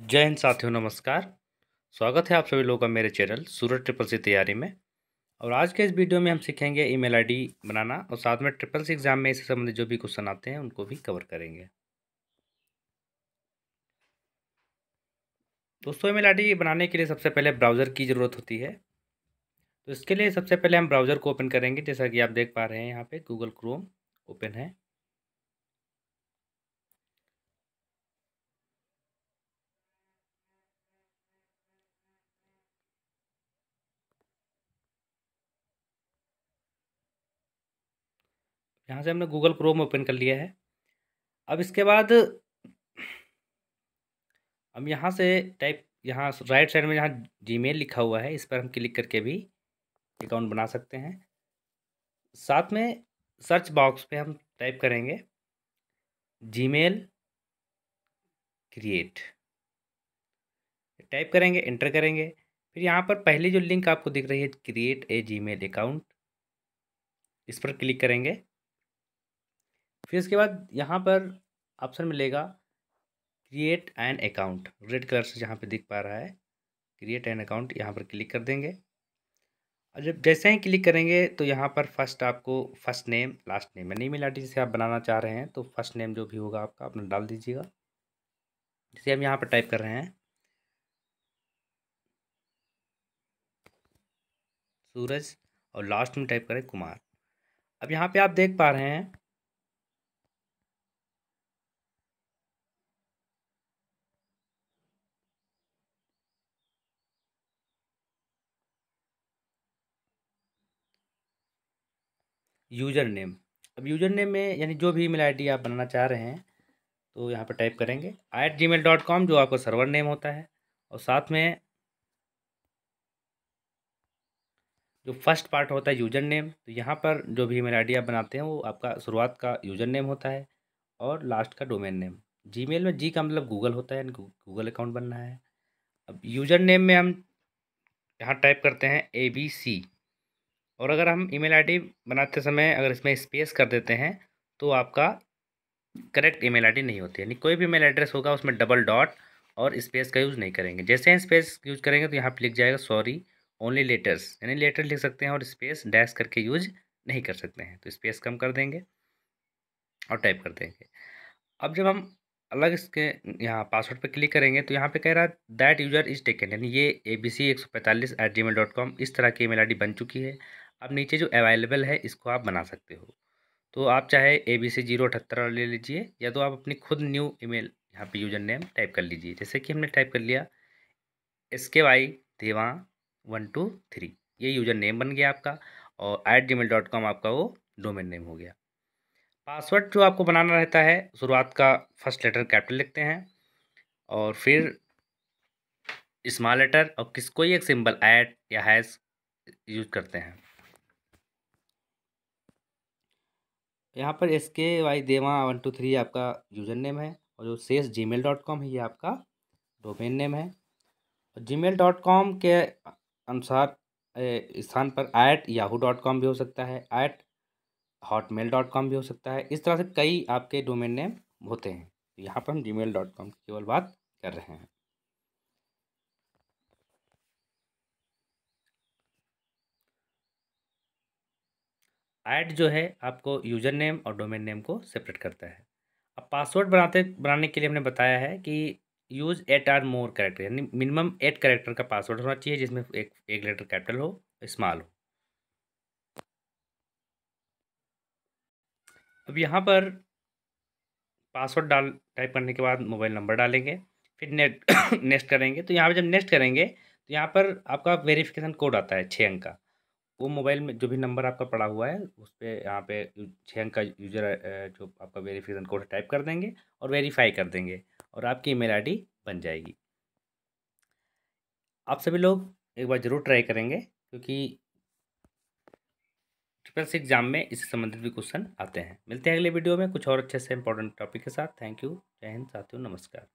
जय हिंद साथियों नमस्कार स्वागत है आप सभी लोगों का मेरे चैनल सूरज ट्रिपल सी तैयारी में और आज के इस वीडियो में हम सीखेंगे ईमेल आईडी बनाना और साथ में ट्रिपल सी एग्ज़ाम में इससे संबंधित जो भी क्वेश्चन आते हैं उनको भी कवर करेंगे दोस्तों ईमेल आईडी बनाने के लिए सबसे पहले ब्राउज़र की ज़रूरत होती है तो इसके लिए सबसे पहले हम ब्राउज़र को ओपन करेंगे जैसा कि आप देख पा रहे हैं यहाँ पर गूगल क्रोम ओपन है यहाँ से हमने गूगल क्रोम ओपन कर लिया है अब इसके बाद हम यहाँ से टाइप यहाँ राइट साइड में जहाँ जीमेल लिखा हुआ है इस पर हम क्लिक करके भी अकाउंट बना सकते हैं साथ में सर्च बॉक्स पे हम टाइप करेंगे जीमेल क्रिएट टाइप करेंगे एंटर करेंगे फिर यहाँ पर पहली जो लिंक आपको दिख रही है क्रिएट ए जीमेल अकाउंट इस पर क्लिक करेंगे फिर इसके बाद यहाँ पर ऑप्शन मिलेगा create an account red colour से जहाँ पे दिख पा रहा है क्रिएट एन अकाउंट यहाँ पर क्लिक कर देंगे और जब जैसे ही क्लिक करेंगे तो यहाँ पर फर्स्ट आपको फर्स्ट नेम लास्ट नेम यानी मेल आई जिसे आप बनाना चाह रहे हैं तो फर्स्ट नेम जो भी होगा आपका अपना डाल दीजिएगा जिसे हम यहाँ पर टाइप कर रहे हैं सूरज और लास्ट में टाइप करें कुमार अब यहाँ पे आप देख पा रहे हैं यूज़र नेम अब यूज़र नेम में यानी जो भी ईमेल आईडी आप बनाना चाह रहे हैं तो यहाँ पर टाइप करेंगे at Gmail dot com जो आपका सर्वर नेम होता है और साथ में जो फर्स्ट पार्ट होता है यूजर नेम तो यहाँ पर जो भी मेल आई आप बनाते हैं वो आपका शुरुआत का यूजर नेम होता है और लास्ट का डोमेन नेम मेल में जी का मतलब गूगल होता है गूगल अकाउंट बनना है अब यूजर नेम में हम यहाँ टाइप करते हैं ए बी सी और अगर हम ईमेल आईडी बनाते समय अगर इसमें स्पेस कर देते हैं तो आपका करेक्ट ईमेल आईडी नहीं होती यानी कोई भी ईमेल एड्रेस होगा उसमें डबल डॉट और स्पेस का यूज़ नहीं करेंगे जैसे ही स्पेस यूज करेंगे तो यहाँ पर लिख जाएगा सॉरी ओनली लेटर्स यानी लेटर लिख सकते हैं और स्पेस डैश करके यूज नहीं कर सकते हैं तो स्पेस कम कर देंगे और टाइप कर देंगे अब जब हम अलग इसके यहाँ पासवर्ड पर क्लिक करेंगे तो यहाँ पे कह रहा है दैट यूजर इज टेकन यानी ये ए बी सी एक सौ पैंतालीस at Gmail dot com इस तरह की ई मेल आई डी बन चुकी है अब नीचे जो अवेलेबल है इसको आप बना सकते हो तो आप चाहे ए बी सी जीरो अठहत्तर ले लीजिए या तो आप अपनी खुद न्यू ईमेल यहाँ पे यूजर नेम टाइप कर लीजिए जैसे कि हमने टाइप कर लिया S K Y Deva one two three ये यूजर नेम बन गया आपका और at Gmail dot com आपका वो डोमेन नेम हो गया पासवर्ड जो आपको बनाना रहता है शुरुआत का फर्स्ट लेटर कैपिटल लिखते हैं और फिर स्मॉल लेटर और किसको ही एक सिंबल एट या हैज़ यूज करते हैं यहाँ पर S K Y Deva one two three आपका यूज़र नेम है और जो सेस जी मेल डॉट कॉम है ये आपका डोमेन नेम है जी मेल डॉट कॉम के अनुसार स्थान पर ऐट याहू डॉट कॉम भी हो सकता है ऐट हॉटमेल डॉट कॉम भी हो सकता है इस तरह से कई आपके डोमेन नेम होते हैं यहाँ पर हम जी मेल डॉट कॉम की केवल बात कर रहे हैं ऐड जो है आपको यूज़र नेम और डोमेन नेम को सेपरेट करता है अब पासवर्ड बनाते बनाने के लिए हमने बताया है कि use eight or more character यानी मिनिमम एट करेक्टर का पासवर्ड होना चाहिए जिसमें एक एक लेटर कैपिटल हो स्मॉल हो अब यहाँ पर पासवर्ड डाल टाइप करने के बाद मोबाइल नंबर डालेंगे फिर नेट नेक्स्ट करेंगे तो यहाँ पर जब नेक्स्ट करेंगे तो यहाँ पर आपका वेरिफिकेशन कोड आता है छः अंक का वो मोबाइल में जो भी नंबर आपका पड़ा हुआ है उस पर यहाँ पे छः अंक का यूजर जो आपका वेरीफिकेशन कोड टाइप कर देंगे और वेरीफाई कर देंगे और आपकी ईमेल आईडी बन जाएगी आप सभी लोग एक बार ज़रूर ट्राई करेंगे क्योंकि ट्रिपल सी एग्जाम में इससे संबंधित भी क्वेश्चन आते हैं मिलते हैं अगले वीडियो में कुछ और अच्छे से इंपॉर्टेंट टॉपिक के साथ थैंक यू जय हिंद साथियों नमस्कार